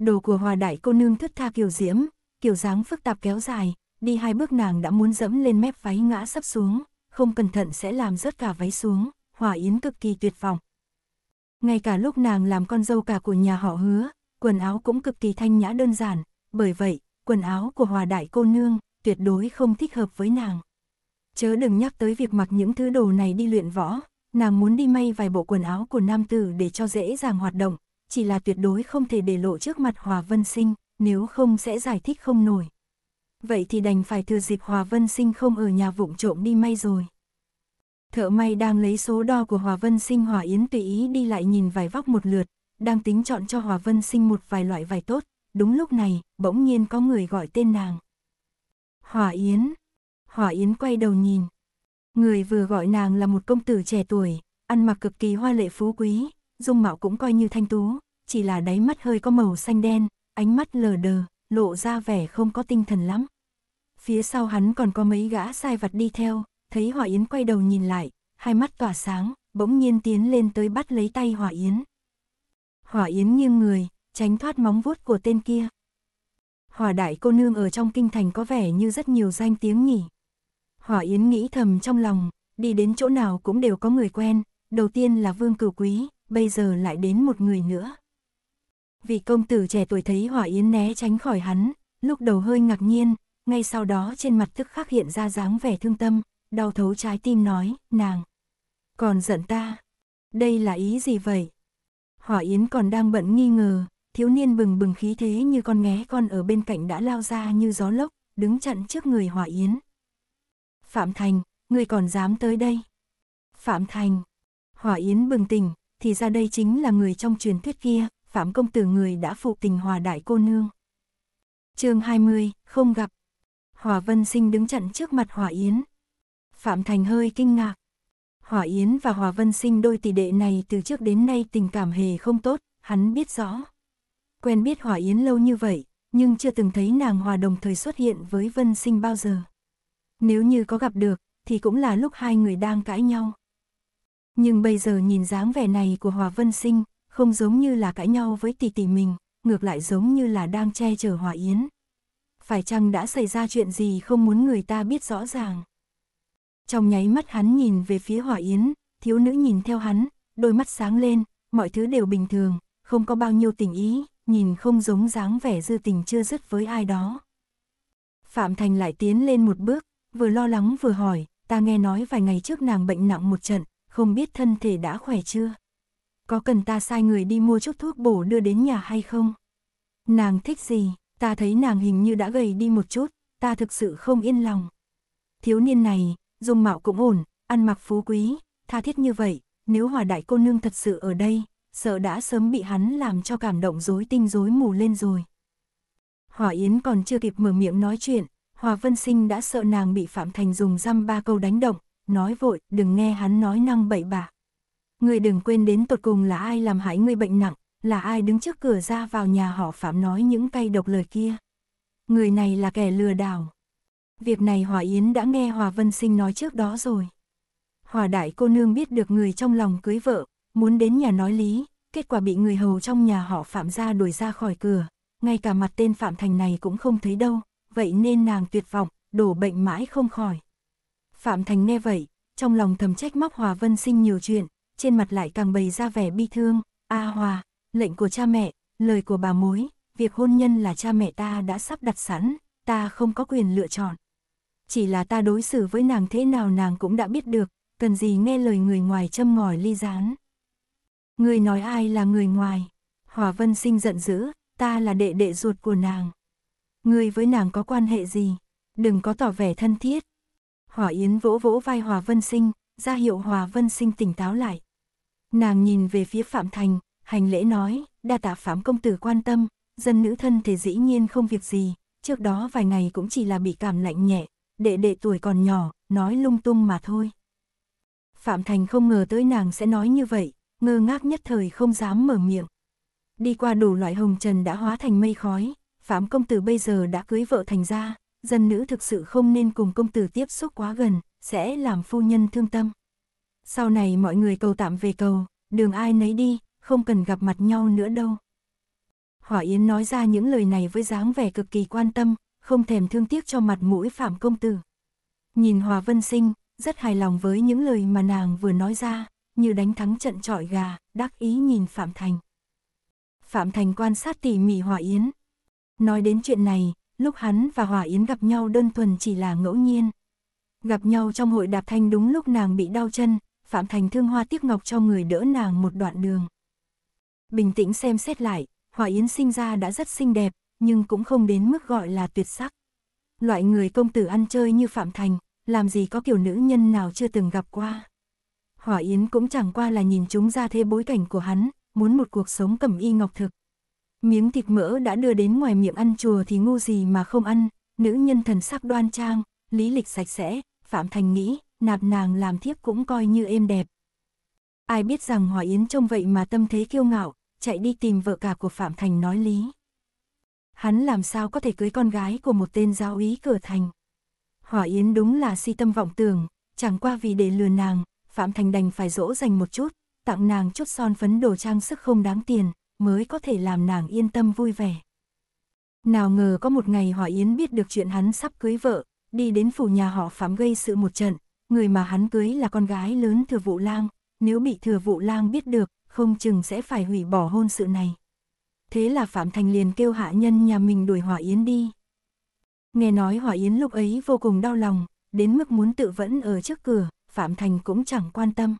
Speaker 1: Đồ của hòa đại cô nương thức tha kiểu diễm, kiểu dáng phức tạp kéo dài, đi hai bước nàng đã muốn dẫm lên mép váy ngã sắp xuống, không cẩn thận sẽ làm rớt cả váy xuống, hòa yến cực kỳ tuyệt vọng. Ngay cả lúc nàng làm con dâu cả của nhà họ hứa, quần áo cũng cực kỳ thanh nhã đơn giản, bởi vậy, quần áo của hòa đại cô nương tuyệt đối không thích hợp với nàng. Chớ đừng nhắc tới việc mặc những thứ đồ này đi luyện võ, nàng muốn đi may vài bộ quần áo của nam tử để cho dễ dàng hoạt động, chỉ là tuyệt đối không thể để lộ trước mặt Hòa Vân Sinh, nếu không sẽ giải thích không nổi. Vậy thì đành phải thừa dịp Hòa Vân Sinh không ở nhà vụng trộm đi may rồi. Thợ may đang lấy số đo của Hòa Vân Sinh Hòa Yến tùy ý đi lại nhìn vài vóc một lượt, đang tính chọn cho Hòa Vân Sinh một vài loại vải tốt, đúng lúc này, bỗng nhiên có người gọi tên nàng. Hòa Yến. Hòa Yến quay đầu nhìn, Người vừa gọi nàng là một công tử trẻ tuổi, ăn mặc cực kỳ hoa lệ phú quý, dung mạo cũng coi như thanh tú, chỉ là đáy mắt hơi có màu xanh đen, ánh mắt lờ đờ, lộ ra vẻ không có tinh thần lắm. Phía sau hắn còn có mấy gã sai vặt đi theo, thấy Hỏa Yến quay đầu nhìn lại, hai mắt tỏa sáng, bỗng nhiên tiến lên tới bắt lấy tay Hỏa Yến. Hỏa Yến nghiêng người, tránh thoát móng vuốt của tên kia. hòa đại cô nương ở trong kinh thành có vẻ như rất nhiều danh tiếng nhỉ. Hỏa Yến nghĩ thầm trong lòng, đi đến chỗ nào cũng đều có người quen, đầu tiên là Vương Cửu Quý, bây giờ lại đến một người nữa. Vị công tử trẻ tuổi thấy Hỏa Yến né tránh khỏi hắn, lúc đầu hơi ngạc nhiên, ngay sau đó trên mặt tức khắc hiện ra dáng vẻ thương tâm, đau thấu trái tim nói, nàng. Còn giận ta, đây là ý gì vậy? Hỏa Yến còn đang bận nghi ngờ, thiếu niên bừng bừng khí thế như con nghé con ở bên cạnh đã lao ra như gió lốc, đứng chặn trước người Hỏa Yến. Phạm Thành, ngươi còn dám tới đây. Phạm Thành, Hỏa Yến bừng tỉnh, thì ra đây chính là người trong truyền thuyết kia, Phạm Công Tử người đã phụ tình hòa đại cô nương. chương 20, không gặp. Hòa Vân Sinh đứng chặn trước mặt Hỏa Yến. Phạm Thành hơi kinh ngạc. Hỏa Yến và Hòa Vân Sinh đôi tỷ đệ này từ trước đến nay tình cảm hề không tốt, hắn biết rõ. Quen biết Hỏa Yến lâu như vậy, nhưng chưa từng thấy nàng hòa đồng thời xuất hiện với Vân Sinh bao giờ. Nếu như có gặp được, thì cũng là lúc hai người đang cãi nhau. Nhưng bây giờ nhìn dáng vẻ này của Hòa Vân Sinh, không giống như là cãi nhau với tỷ tỷ mình, ngược lại giống như là đang che chở Hòa Yến. Phải chăng đã xảy ra chuyện gì không muốn người ta biết rõ ràng? Trong nháy mắt hắn nhìn về phía Hòa Yến, thiếu nữ nhìn theo hắn, đôi mắt sáng lên, mọi thứ đều bình thường, không có bao nhiêu tình ý, nhìn không giống dáng vẻ dư tình chưa dứt với ai đó. Phạm Thành lại tiến lên một bước, vừa lo lắng vừa hỏi, ta nghe nói vài ngày trước nàng bệnh nặng một trận, không biết thân thể đã khỏe chưa? Có cần ta sai người đi mua chút thuốc bổ đưa đến nhà hay không? Nàng thích gì, ta thấy nàng hình như đã gầy đi một chút, ta thực sự không yên lòng. Thiếu niên này, dung mạo cũng ổn, ăn mặc phú quý, tha thiết như vậy, nếu hòa đại cô nương thật sự ở đây, sợ đã sớm bị hắn làm cho cảm động rối tinh rối mù lên rồi. Hỏa Yến còn chưa kịp mở miệng nói chuyện, Hòa Vân Sinh đã sợ nàng bị Phạm Thành dùng răm ba câu đánh động, nói vội, đừng nghe hắn nói năng bậy bạ. Người đừng quên đến tột cùng là ai làm hại người bệnh nặng, là ai đứng trước cửa ra vào nhà họ Phạm nói những cay độc lời kia. Người này là kẻ lừa đảo. Việc này Hòa Yến đã nghe Hòa Vân Sinh nói trước đó rồi. Hòa đại cô nương biết được người trong lòng cưới vợ, muốn đến nhà nói lý, kết quả bị người hầu trong nhà họ Phạm ra đuổi ra khỏi cửa, ngay cả mặt tên Phạm Thành này cũng không thấy đâu, vậy nên nàng tuyệt vọng, đổ bệnh mãi không khỏi. Phạm Thành nghe vậy, trong lòng thầm trách móc Hòa Vân Sinh nhiều chuyện, trên mặt lại càng bày ra vẻ bi thương, a Hòa, lệnh của cha mẹ, lời của bà mối, việc hôn nhân là cha mẹ ta đã sắp đặt sẵn, ta không có quyền lựa chọn. Chỉ là ta đối xử với nàng thế nào nàng cũng đã biết được, cần gì nghe lời người ngoài châm ngòi ly gián. Người nói ai là người ngoài? Hòa Vân Sinh giận dữ, ta là đệ đệ ruột của nàng. Ngươi với nàng có quan hệ gì? Đừng có tỏ vẻ thân thiết. Hỏa Yến vỗ vỗ vai Hòa Vân Sinh, ra hiệu Hòa Vân Sinh tỉnh táo lại. Nàng nhìn về phía Phạm Thành, hành lễ nói, đa tạ Phạm công tử quan tâm, dân nữ thân thể dĩ nhiên không việc gì, trước đó vài ngày cũng chỉ là bị cảm lạnh nhẹ, đệ đệ tuổi còn nhỏ, nói lung tung mà thôi. Phạm Thành không ngờ tới nàng sẽ nói như vậy, ngơ ngác nhất thời không dám mở miệng. Đi qua đủ loại hồng trần đã hóa thành mây khói, Phạm công tử bây giờ đã cưới vợ thành gia, dân nữ thực sự không nên cùng công tử tiếp xúc quá gần, sẽ làm phu nhân thương tâm. Sau này mọi người cầu tạm về cầu, đường ai nấy đi, không cần gặp mặt nhau nữa đâu. Hỏa Yến nói ra những lời này với dáng vẻ cực kỳ quan tâm, không thèm thương tiếc cho mặt mũi Phạm Công Tử. Nhìn Hòa Vân Sinh, rất hài lòng với những lời mà nàng vừa nói ra, như đánh thắng trận trọi gà, đắc ý nhìn Phạm Thành. Phạm Thành quan sát tỉ mỉ Hỏa Yến, Nói đến chuyện này, lúc hắn và Hòa Yến gặp nhau đơn thuần chỉ là ngẫu nhiên. Gặp nhau trong hội đạp thanh đúng lúc nàng bị đau chân, Phạm Thành thương hoa tiếc ngọc cho người đỡ nàng một đoạn đường. Bình tĩnh xem xét lại, Hòa Yến sinh ra đã rất xinh đẹp, nhưng cũng không đến mức gọi là tuyệt sắc. Loại người công tử ăn chơi như Phạm Thành, làm gì có kiểu nữ nhân nào chưa từng gặp qua. Hỏa Yến cũng chẳng qua là nhìn chúng ra thế bối cảnh của hắn, muốn một cuộc sống cẩm y ngọc thực, Miếng thịt mỡ đã đưa đến ngoài miệng ăn chùa thì ngu gì mà không ăn, nữ nhân thần sắc đoan trang, lý lịch sạch sẽ, Phạm Thành nghĩ, nạp nàng làm thiếp cũng coi như êm đẹp. Ai biết rằng Hòa Yến trông vậy mà tâm thế kiêu ngạo, chạy đi tìm vợ cả của Phạm Thành nói lý. Hắn làm sao có thể cưới con gái của một tên giáo ý cửa thành. Hòa Yến đúng là si tâm vọng tưởng, chẳng qua vì để lừa nàng, Phạm Thành đành phải dỗ dành một chút, tặng nàng chút son phấn đồ trang sức không đáng tiền, mới có thể làm nàng yên tâm vui vẻ. Nào ngờ có một ngày Hòa Yến biết được chuyện hắn sắp cưới vợ, đi đến phủ nhà họ phạm gây sự một trận, người mà hắn cưới là con gái lớn thừa vụ lang, nếu bị thừa vụ lang biết được, không chừng sẽ phải hủy bỏ hôn sự này. Thế là Phạm Thành liền kêu hạ nhân nhà mình đuổi Hòa Yến đi. Nghe nói Hòa Yến lúc ấy vô cùng đau lòng, đến mức muốn tự vẫn ở trước cửa, Phạm Thành cũng chẳng quan tâm.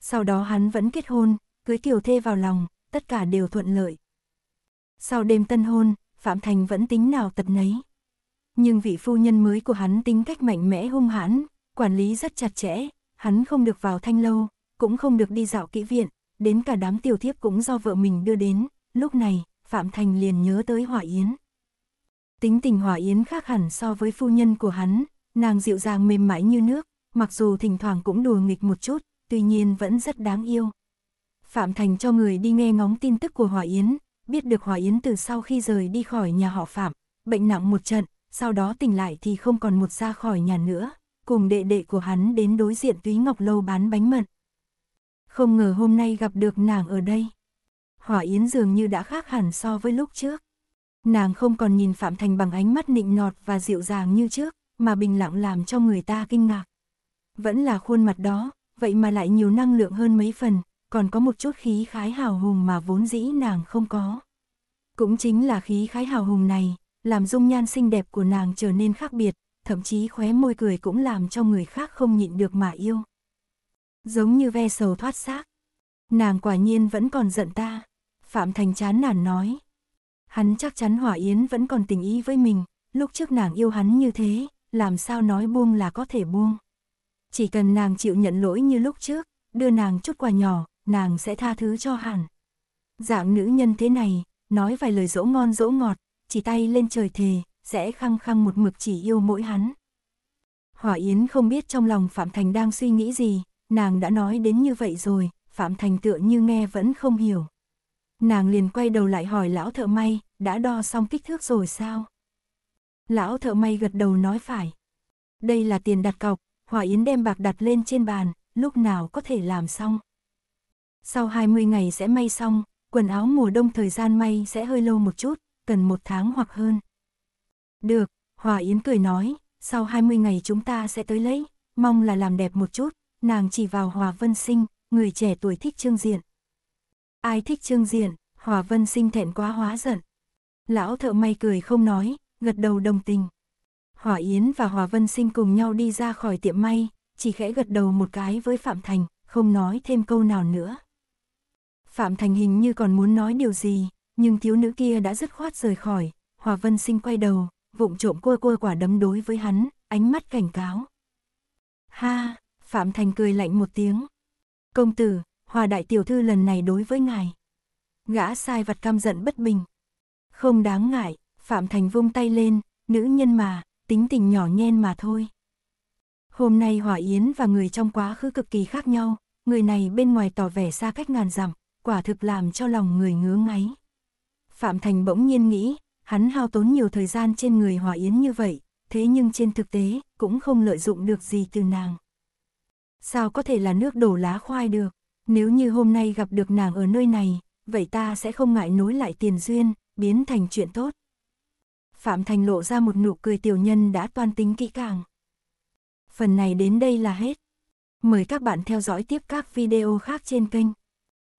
Speaker 1: Sau đó hắn vẫn kết hôn, cưới tiểu Thê vào lòng, tất cả đều thuận lợi. Sau đêm tân hôn, Phạm Thành vẫn tính nào tật nấy. Nhưng vị phu nhân mới của hắn tính cách mạnh mẽ hung hãn, quản lý rất chặt chẽ, hắn không được vào thanh lâu, cũng không được đi dạo kỹ viện, đến cả đám tiểu thiếp cũng do vợ mình đưa đến, lúc này, Phạm Thành liền nhớ tới Hỏa Yến. Tính tình Hỏa Yến khác hẳn so với phu nhân của hắn, nàng dịu dàng mềm mại như nước, mặc dù thỉnh thoảng cũng đùa nghịch một chút, tuy nhiên vẫn rất đáng yêu. Phạm Thành cho người đi nghe ngóng tin tức của Hòa Yến, biết được Hòa Yến từ sau khi rời đi khỏi nhà họ Phạm, bệnh nặng một trận, sau đó tỉnh lại thì không còn một ra khỏi nhà nữa, cùng đệ đệ của hắn đến đối diện Túy Ngọc Lâu bán bánh mận. Không ngờ hôm nay gặp được nàng ở đây. Hỏa Yến dường như đã khác hẳn so với lúc trước. Nàng không còn nhìn Phạm Thành bằng ánh mắt nịnh nọt và dịu dàng như trước, mà bình lặng làm cho người ta kinh ngạc. Vẫn là khuôn mặt đó, vậy mà lại nhiều năng lượng hơn mấy phần, còn có một chút khí khái hào hùng mà vốn dĩ nàng không có. Cũng chính là khí khái hào hùng này, làm dung nhan xinh đẹp của nàng trở nên khác biệt, thậm chí khóe môi cười cũng làm cho người khác không nhịn được mà yêu. Giống như ve sầu thoát xác. Nàng quả nhiên vẫn còn giận ta, Phạm Thành chán nản nói. Hắn chắc chắn Hỏa Yến vẫn còn tình ý với mình, lúc trước nàng yêu hắn như thế, làm sao nói buông là có thể buông. Chỉ cần nàng chịu nhận lỗi như lúc trước, đưa nàng chút quà nhỏ, nàng sẽ tha thứ cho hẳn. Dạng nữ nhân thế này, nói vài lời dỗ ngon dỗ ngọt, chỉ tay lên trời thề, sẽ khăng khăng một mực chỉ yêu mỗi hắn. Hỏa Yến không biết trong lòng Phạm Thành đang suy nghĩ gì, nàng đã nói đến như vậy rồi, Phạm Thành tựa như nghe vẫn không hiểu. Nàng liền quay đầu lại hỏi lão thợ may, đã đo xong kích thước rồi sao? Lão thợ may gật đầu nói phải. Đây là tiền đặt cọc, Hỏa Yến đem bạc đặt lên trên bàn, lúc nào có thể làm xong. Sau 20 ngày sẽ may xong, quần áo mùa đông thời gian may sẽ hơi lâu một chút, cần một tháng hoặc hơn. Được, Hòa Yến cười nói, sau 20 ngày chúng ta sẽ tới lấy, mong là làm đẹp một chút, nàng chỉ vào Hòa Vân Sinh, người trẻ tuổi thích trương diện. Ai thích trương diện, Hòa Vân Sinh thẹn quá hóa giận. Lão thợ may cười không nói, gật đầu đồng tình. Hòa Yến và Hòa Vân Sinh cùng nhau đi ra khỏi tiệm may, chỉ khẽ gật đầu một cái với Phạm Thành, không nói thêm câu nào nữa. Phạm Thành hình như còn muốn nói điều gì, nhưng thiếu nữ kia đã dứt khoát rời khỏi, Hòa Vân Sinh quay đầu, vụng trộm cua cua quả đấm đối với hắn, ánh mắt cảnh cáo. Ha, Phạm Thành cười lạnh một tiếng. Công tử, Hòa Đại Tiểu Thư lần này đối với ngài. Gã sai vặt cam giận bất bình. Không đáng ngại, Phạm Thành vung tay lên, nữ nhân mà, tính tình nhỏ nhen mà thôi. Hôm nay Hòa Yến và người trong quá khứ cực kỳ khác nhau, người này bên ngoài tỏ vẻ xa cách ngàn dặm, quả thực làm cho lòng người ngứa ngáy. Phạm Thành bỗng nhiên nghĩ, hắn hao tốn nhiều thời gian trên người Hòa Yến như vậy, thế nhưng trên thực tế cũng không lợi dụng được gì từ nàng. Sao có thể là nước đổ lá khoai được, nếu như hôm nay gặp được nàng ở nơi này, vậy ta sẽ không ngại nối lại tiền duyên, biến thành chuyện tốt. Phạm Thành lộ ra một nụ cười tiểu nhân đã toan tính kỹ càng. Phần này đến đây là hết. Mời các bạn theo dõi tiếp các video khác trên kênh.